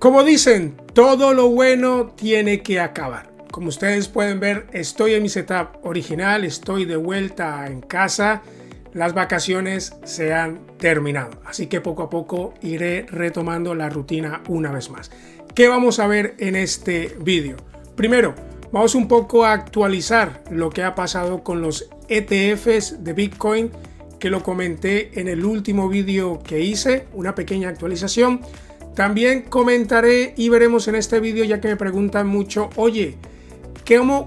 Como dicen, todo lo bueno tiene que acabar. Como ustedes pueden ver, estoy en mi setup original, estoy de vuelta en casa. Las vacaciones se han terminado, así que poco a poco iré retomando la rutina una vez más. ¿Qué vamos a ver en este vídeo? Primero, vamos un poco a actualizar lo que ha pasado con los ETFs de Bitcoin, que lo comenté en el último vídeo que hice, una pequeña actualización. También comentaré y veremos en este vídeo ya que me preguntan mucho, oye,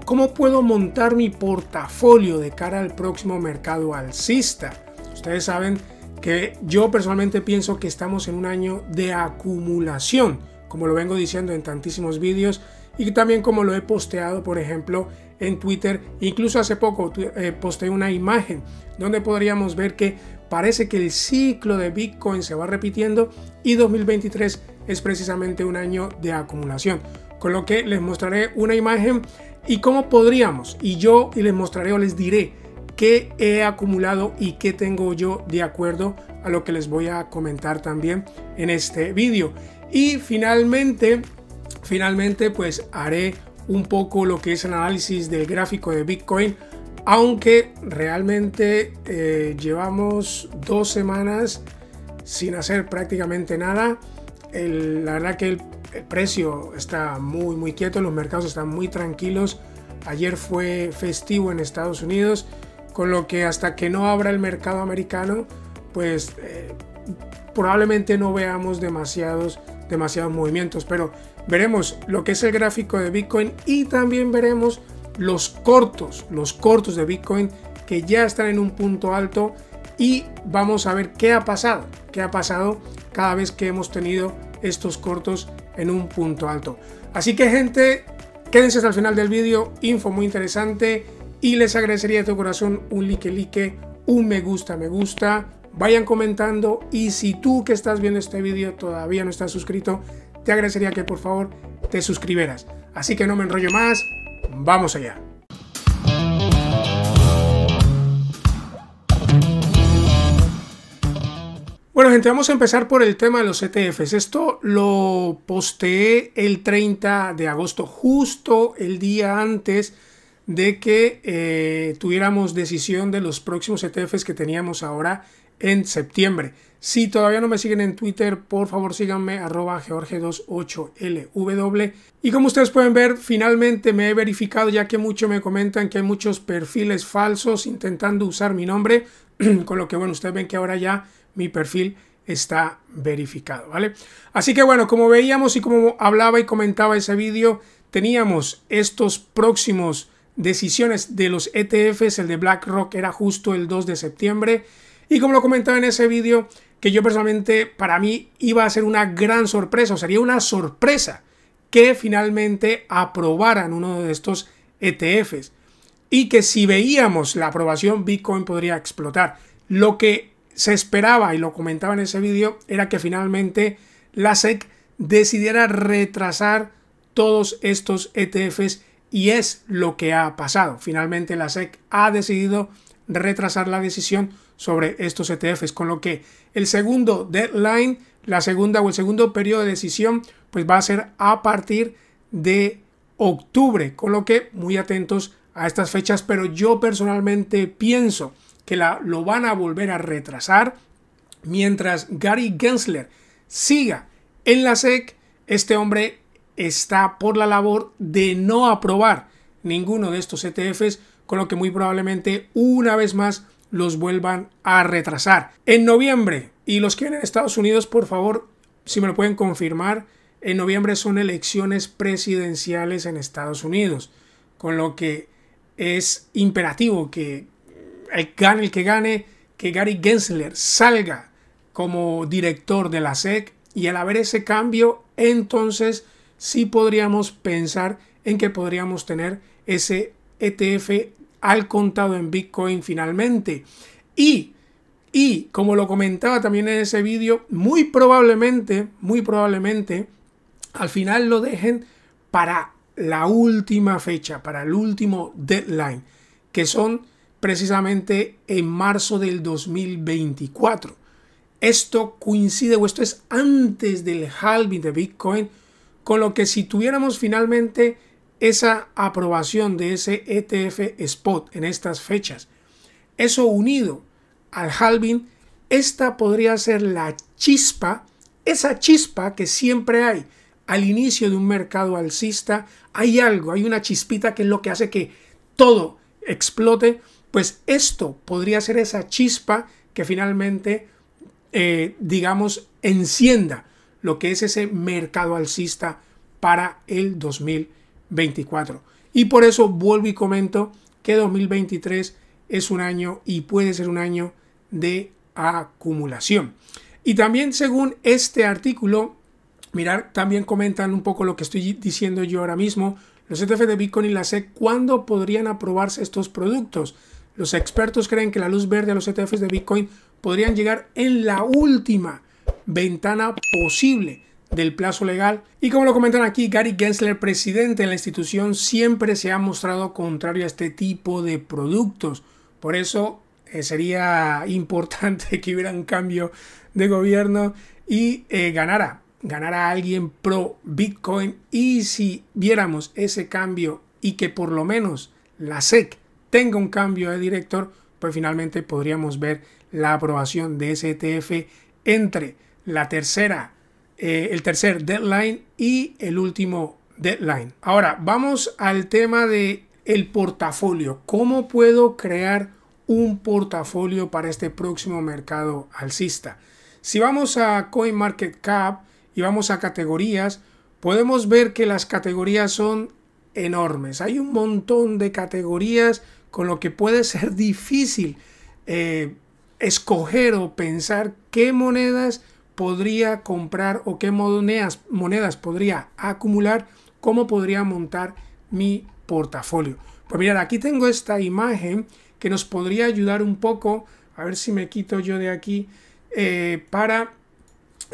¿cómo, puedo montar mi portafolio de cara al próximo mercado alcista? Ustedes saben que yo personalmente pienso que estamos en un año de acumulación, como lo vengo diciendo en tantísimos vídeos y también como lo he posteado, por ejemplo, en Twitter. Incluso hace poco eh, posteé una imagen donde podríamos ver que parece que el ciclo de Bitcoin se va repitiendo y 2023 es precisamente un año de acumulación. Con lo que les mostraré una imagen y cómo podríamos, y yo les mostraré o les diré qué he acumulado y qué tengo yo de acuerdo a lo que les voy a comentar también en este vídeo. Y finalmente, finalmente pues haré un poco lo que es el análisis del gráfico de Bitcoin aunque realmente eh, llevamos dos semanas sin hacer prácticamente nada. la verdad que el, precio está muy, muy quieto, los mercados están muy tranquilos. Ayer fue festivo en Estados Unidos, con lo que hasta que no abra el mercado americano, pues eh, probablemente no veamos demasiados, demasiados movimientos. Pero veremos lo que es el gráfico de Bitcoin y también veremos los cortos, los cortos de Bitcoin que ya están en un punto alto y vamos a ver qué ha pasado, qué ha pasado cada vez que hemos tenido estos cortos en un punto alto. Así que gente, quédense hasta el final del vídeo, info muy interesante y les agradecería de tu corazón un like, like, un me gusta, me gusta, vayan comentando y si tú que estás viendo este vídeo todavía no estás suscrito, te agradecería que por favor te suscribieras. Así que no me enrollo más, Vamos allá. Bueno gente, vamos a empezar por el tema de los ETFs. Esto lo posteé el 30 de agosto, justo el día antes de que eh, tuviéramos decisión de los próximos ETFs que teníamos ahora en septiembre. Si todavía no me siguen en Twitter, por favor síganme arroba george28lw. Y como ustedes pueden ver, finalmente me he verificado ya que mucho me comentan que hay muchos perfiles falsos intentando usar mi nombre, con lo que bueno, ustedes ven que ahora ya mi perfil está verificado, ¿vale? Así que bueno, como veíamos y como hablaba y comentaba ese vídeo, teníamos estos próximos decisiones de los ETFs, el de BlackRock era justo el 2 de septiembre. Y como lo comentaba en ese vídeo, que yo personalmente para mí iba a ser una gran sorpresa, o sería una sorpresa que finalmente aprobaran uno de estos ETFs y que si veíamos la aprobación Bitcoin podría explotar. Lo que se esperaba y lo comentaba en ese vídeo era que finalmente la SEC decidiera retrasar todos estos ETFs y es lo que ha pasado. Finalmente la SEC ha decidido retrasar la decisión sobre estos ETFs, con lo que el segundo deadline, la segunda o el segundo periodo de decisión, pues va a ser a partir de octubre, con lo que muy atentos a estas fechas, pero yo personalmente pienso que la, lo van a volver a retrasar mientras Gary Gensler siga en la SEC, este hombre está por la labor de no aprobar ninguno de estos ETFs, con lo que muy probablemente una vez más los vuelvan a retrasar. En noviembre, y los que vienen en Estados Unidos, por favor, si me lo pueden confirmar, en noviembre son elecciones presidenciales en Estados Unidos, con lo que es imperativo que el, gane el que gane, que Gary Gensler salga como director de la SEC y al haber ese cambio, entonces sí podríamos pensar en que podríamos tener ese ETF al contado en Bitcoin finalmente. Y, y como lo comentaba también en ese vídeo, muy probablemente, muy probablemente, al final lo dejen para la última fecha, para el último deadline, que son precisamente en marzo del 2024. Esto coincide o esto es antes del halving de Bitcoin, con lo que si tuviéramos finalmente esa aprobación de ese ETF spot en estas fechas. Eso unido al halving, esta podría ser la chispa, esa chispa que siempre hay al inicio de un mercado alcista. Hay algo, hay una chispita que es lo que hace que todo explote. Pues esto podría ser esa chispa que finalmente, eh, digamos, encienda lo que es ese mercado alcista para el 2020. Y por eso vuelvo y comento que 2023 es un año y puede ser un año de acumulación. Y también según este artículo, mirar, también comentan un poco lo que estoy diciendo yo ahora mismo, los ETF de Bitcoin y la SEC, ¿cuándo podrían aprobarse estos productos? Los expertos creen que la luz verde a los ETFs de Bitcoin podrían llegar en la última ventana posible del plazo legal. Y como lo comentan aquí, Gary Gensler, presidente de la institución, siempre se ha mostrado contrario a este tipo de productos. Por eso eh, sería importante que hubiera un cambio de gobierno y eh, ganara, ganara alguien pro Bitcoin. Y si viéramos ese cambio y que por lo menos la SEC tenga un cambio de director, pues finalmente podríamos ver la aprobación de STF e entre la tercera eh, el tercer deadline y el último deadline. Ahora vamos al tema de el portafolio. ¿Cómo puedo crear un portafolio para este próximo mercado alcista? Si vamos a CoinMarketCap y vamos a categorías, podemos ver que las categorías son enormes. Hay un montón de categorías con lo que puede ser difícil eh, escoger o pensar qué monedas podría comprar o qué monedas, monedas podría acumular, cómo podría montar mi portafolio. Pues mirad, aquí tengo esta imagen que nos podría ayudar un poco, a ver si me quito yo de aquí, eh, para,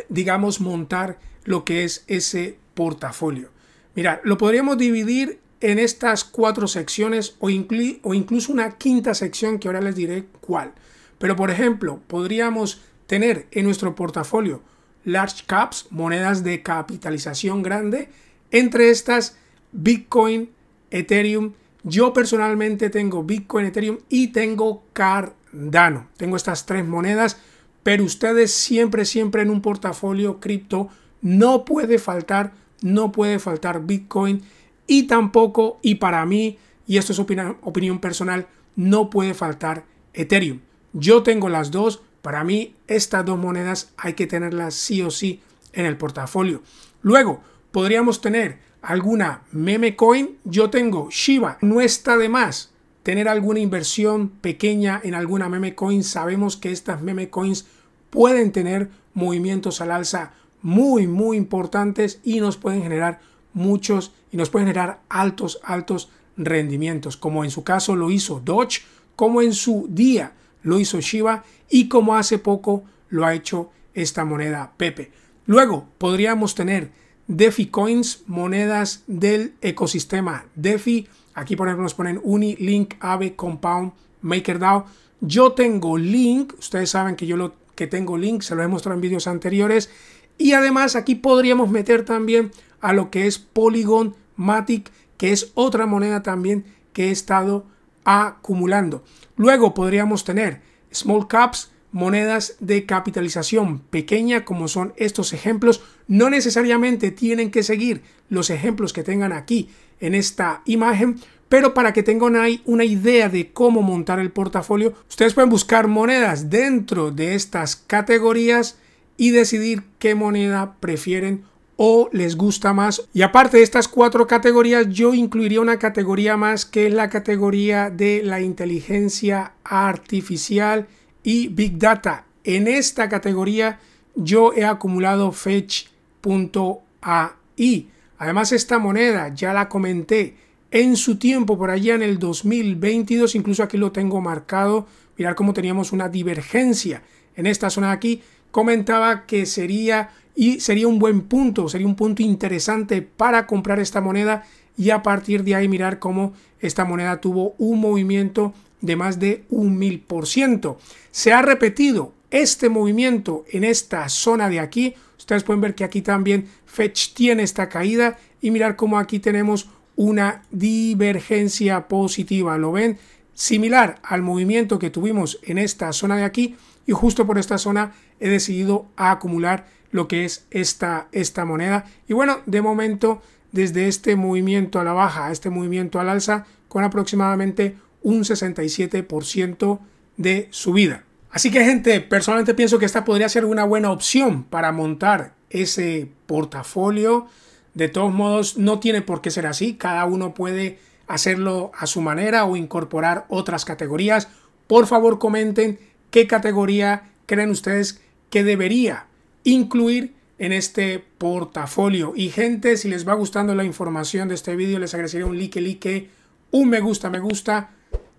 digamos, montar lo que es ese portafolio. Mirad, lo podríamos dividir en estas cuatro secciones o, o incluso una quinta sección que ahora les diré cuál. Pero por ejemplo, podríamos tener en nuestro portafolio large caps, monedas de capitalización grande, entre estas Bitcoin, Ethereum. Yo personalmente tengo Bitcoin, Ethereum y tengo Cardano. Tengo estas tres monedas, pero ustedes siempre, siempre en un portafolio cripto no puede faltar, no puede faltar Bitcoin y tampoco, y para mí, y esto es opinión, opinión personal, no puede faltar Ethereum. Yo tengo las dos, para mí, estas dos monedas hay que tenerlas sí o sí en el portafolio. Luego, podríamos tener alguna meme coin. Yo tengo Shiba, no está de más tener alguna inversión pequeña en alguna meme coin. Sabemos que estas meme coins pueden tener movimientos al alza muy, muy importantes y nos pueden generar muchos y nos pueden generar altos, altos rendimientos, como en su caso lo hizo Dodge, como en su día lo hizo Shiba y como hace poco lo ha hecho esta moneda Pepe. Luego podríamos tener DeFi Coins, monedas del ecosistema DeFi. Aquí por nos ponen Uni, Link, Ave, Compound, MakerDAO. Yo tengo Link, ustedes saben que yo lo que tengo Link, se lo he mostrado en vídeos anteriores. Y además aquí podríamos meter también a lo que es Polygon Matic, que es otra moneda también que he estado acumulando. Luego podríamos tener small caps, monedas de capitalización pequeña como son estos ejemplos. No necesariamente tienen que seguir los ejemplos que tengan aquí en esta imagen, pero para que tengan ahí una idea de cómo montar el portafolio, ustedes pueden buscar monedas dentro de estas categorías y decidir qué moneda prefieren o les gusta más. Y aparte de estas cuatro categorías, yo incluiría una categoría más que es la categoría de la inteligencia artificial y Big Data. En esta categoría yo he acumulado fetch.ai. Además esta moneda ya la comenté en su tiempo por allá en el 2022, incluso aquí lo tengo marcado, mirar cómo teníamos una divergencia en esta zona de aquí, comentaba que sería y sería un buen punto, sería un punto interesante para comprar esta moneda y a partir de ahí mirar cómo esta moneda tuvo un movimiento de más de un mil por ciento. Se ha repetido este movimiento en esta zona de aquí. Ustedes pueden ver que aquí también Fetch tiene esta caída y mirar cómo aquí tenemos una divergencia positiva. ¿Lo ven? Similar al movimiento que tuvimos en esta zona de aquí y justo por esta zona he decidido acumular lo que es esta, esta moneda. Y bueno, de momento, desde este movimiento a la baja a este movimiento al alza, con aproximadamente un 67% de subida. Así que gente, personalmente pienso que esta podría ser una buena opción para montar ese portafolio. De todos modos, no tiene por qué ser así. Cada uno puede hacerlo a su manera o incorporar otras categorías. Por favor, comenten qué categoría creen ustedes que debería incluir en este portafolio. Y gente, si les va gustando la información de este vídeo, les agradecería un like, like, un me gusta, me gusta.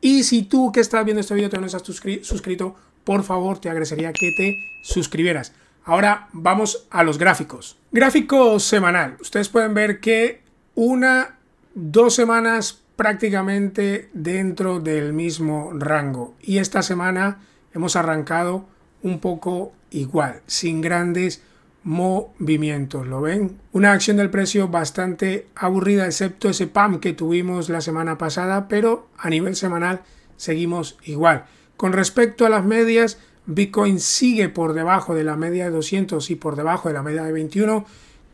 Y si tú que estás viendo este vídeo te no estás suscrito, por favor te agradecería que te suscribieras. Ahora vamos a los gráficos. Gráfico semanal. Ustedes pueden ver que una, dos semanas prácticamente dentro del mismo rango. Y esta semana hemos arrancado un poco igual, sin grandes movimientos. ¿Lo ven? Una acción del precio bastante aburrida, excepto ese PAM que tuvimos la semana pasada, pero a nivel semanal seguimos igual. Con respecto a las medias, Bitcoin sigue por debajo de la media de 200 y por debajo de la media de 21.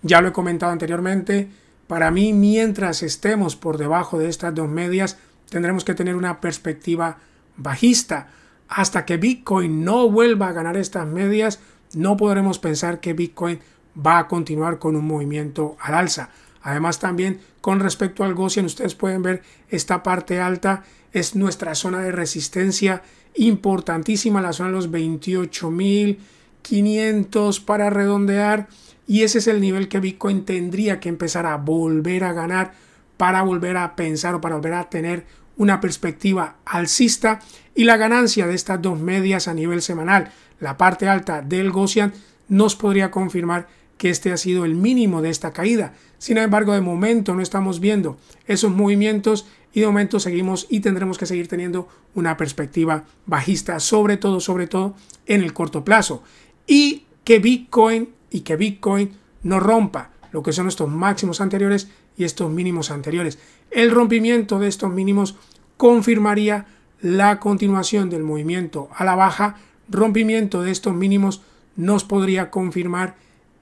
Ya lo he comentado anteriormente. Para mí, mientras estemos por debajo de estas dos medias, tendremos que tener una perspectiva bajista hasta que Bitcoin no vuelva a ganar estas medias, no podremos pensar que Bitcoin va a continuar con un movimiento al alza. Además también con respecto al Gaussian, ustedes pueden ver esta parte alta es nuestra zona de resistencia importantísima, la zona de los 28.500 para redondear y ese es el nivel que Bitcoin tendría que empezar a volver a ganar para volver a pensar o para volver a tener una perspectiva alcista y la ganancia de estas dos medias a nivel semanal, la parte alta del Gaussian, nos podría confirmar que este ha sido el mínimo de esta caída. Sin embargo, de momento no estamos viendo esos movimientos y de momento seguimos y tendremos que seguir teniendo una perspectiva bajista, sobre todo, sobre todo en el corto plazo. Y que Bitcoin y que Bitcoin no rompa lo que son estos máximos anteriores y estos mínimos anteriores. El rompimiento de estos mínimos confirmaría la continuación del movimiento a la baja. Rompimiento de estos mínimos nos podría confirmar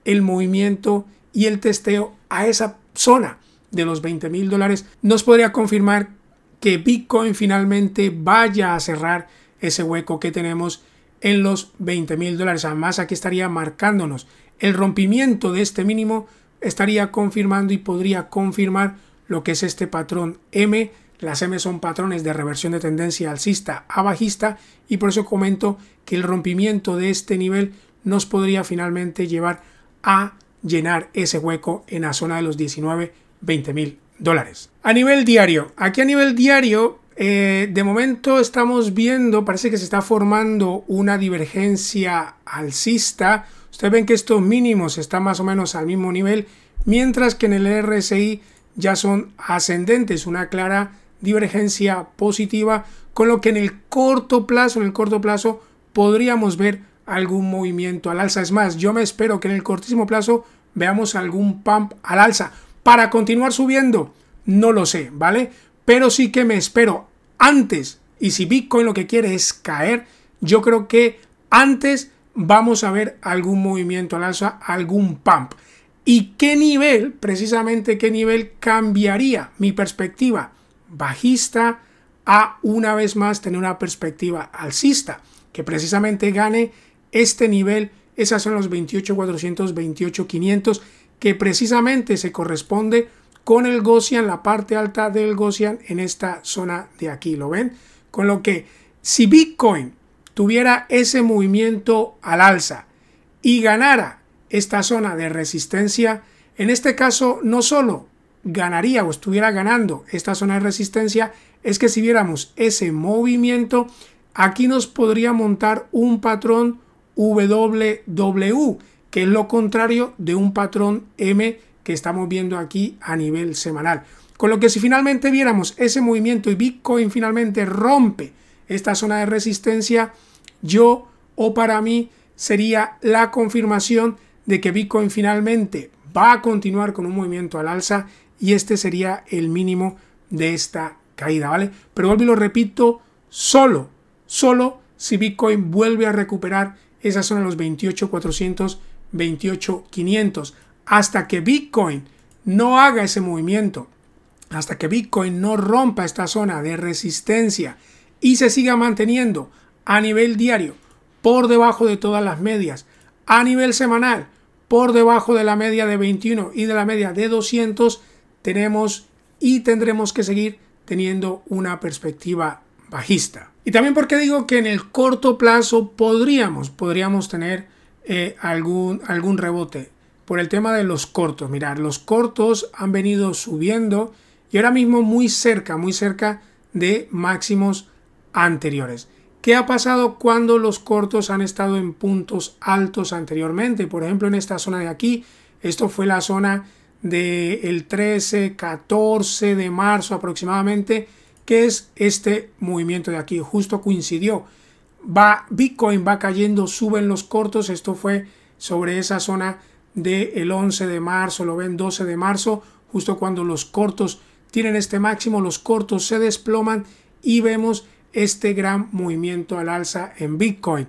el movimiento y el testeo a esa zona de los 20 mil dólares. Nos podría confirmar que Bitcoin finalmente vaya a cerrar ese hueco que tenemos en los 20 mil dólares. Además, aquí estaría marcándonos el rompimiento de este mínimo estaría confirmando y podría confirmar lo que es este patrón M. Las M son patrones de reversión de tendencia alcista a bajista y por eso comento que el rompimiento de este nivel nos podría finalmente llevar a llenar ese hueco en la zona de los 19, 20 mil dólares. A nivel diario, aquí a nivel diario eh, de momento estamos viendo, parece que se está formando una divergencia alcista. Ustedes ven que estos mínimos están más o menos al mismo nivel, mientras que en el RSI ya son ascendentes, una clara divergencia positiva, con lo que en el corto plazo, en el corto plazo podríamos ver algún movimiento al alza. Es más, yo me espero que en el cortísimo plazo veamos algún pump al alza para continuar subiendo. No lo sé, ¿vale? pero sí que me espero antes. Y si Bitcoin lo que quiere es caer, yo creo que antes vamos a ver algún movimiento al alza, algún pump. ¿Y qué nivel, precisamente qué nivel cambiaría mi perspectiva bajista a una vez más tener una perspectiva alcista? Que precisamente gane este nivel, esas son los 28.400, 28.500, que precisamente se corresponde con el Gaussian, la parte alta del Gaussian en esta zona de aquí, ¿lo ven? Con lo que si Bitcoin tuviera ese movimiento al alza y ganara esta zona de resistencia, en este caso no solo ganaría o estuviera ganando esta zona de resistencia, es que si viéramos ese movimiento, aquí nos podría montar un patrón WW, que es lo contrario de un patrón M que estamos viendo aquí a nivel semanal. Con lo que si finalmente viéramos ese movimiento y Bitcoin finalmente rompe esta zona de resistencia, yo o para mí sería la confirmación de que Bitcoin finalmente va a continuar con un movimiento al alza y este sería el mínimo de esta caída, ¿vale? Pero vuelvo y lo repito, solo, solo si Bitcoin vuelve a recuperar esa zona de los 28.400, 28.500 hasta que Bitcoin no haga ese movimiento, hasta que Bitcoin no rompa esta zona de resistencia y se siga manteniendo a nivel diario por debajo de todas las medias, a nivel semanal por debajo de la media de 21 y de la media de 200, tenemos y tendremos que seguir teniendo una perspectiva bajista. Y también porque digo que en el corto plazo podríamos, podríamos tener eh, algún, algún rebote por el tema de los cortos. Mirar, los cortos han venido subiendo y ahora mismo muy cerca, muy cerca de máximos anteriores. ¿Qué ha pasado cuando los cortos han estado en puntos altos anteriormente? Por ejemplo, en esta zona de aquí, esto fue la zona del el 13, 14 de marzo aproximadamente, que es este movimiento de aquí, justo coincidió. Va, Bitcoin va cayendo, suben los cortos, esto fue sobre esa zona del el 11 de marzo, lo ven 12 de marzo, justo cuando los cortos tienen este máximo, los cortos se desploman y vemos este gran movimiento al alza en Bitcoin.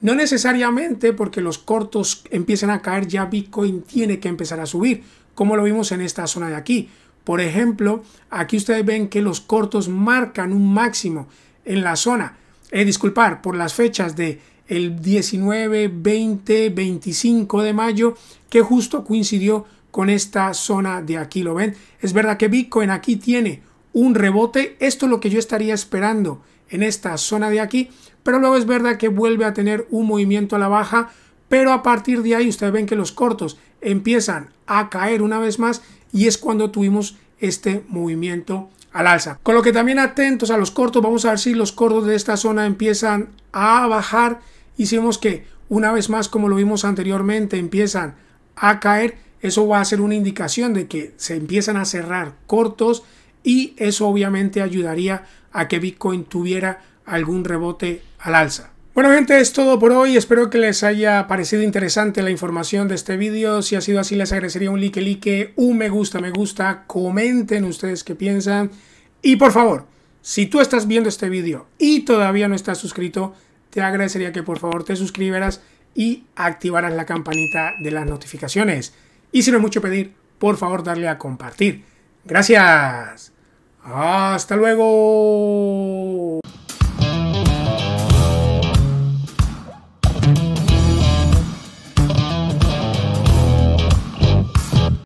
No necesariamente porque los cortos empiecen a caer, ya Bitcoin tiene que empezar a subir, como lo vimos en esta zona de aquí. Por ejemplo, aquí ustedes ven que los cortos marcan un máximo en la zona, eh, disculpar, por las fechas de el 19, 20, 25 de mayo, que justo coincidió con esta zona de aquí, ¿lo ven? Es verdad que Bitcoin aquí tiene un rebote, esto es lo que yo estaría esperando en esta zona de aquí, pero luego es verdad que vuelve a tener un movimiento a la baja, pero a partir de ahí ustedes ven que los cortos empiezan a caer una vez más y es cuando tuvimos este movimiento al alza. Con lo que también atentos a los cortos, vamos a ver si los cortos de esta zona empiezan a bajar hicimos que una vez más, como lo vimos anteriormente, empiezan a caer, eso va a ser una indicación de que se empiezan a cerrar cortos y eso obviamente ayudaría a que Bitcoin tuviera algún rebote al alza. Bueno gente, es todo por hoy. Espero que les haya parecido interesante la información de este vídeo. Si ha sido así, les agradecería un like, like, un me gusta, me gusta. Comenten ustedes qué piensan. Y por favor, si tú estás viendo este vídeo y todavía no estás suscrito, te agradecería que por favor te suscribieras y activaras la campanita de las notificaciones. Y si no es mucho pedir, por favor darle a compartir. Gracias. Hasta luego.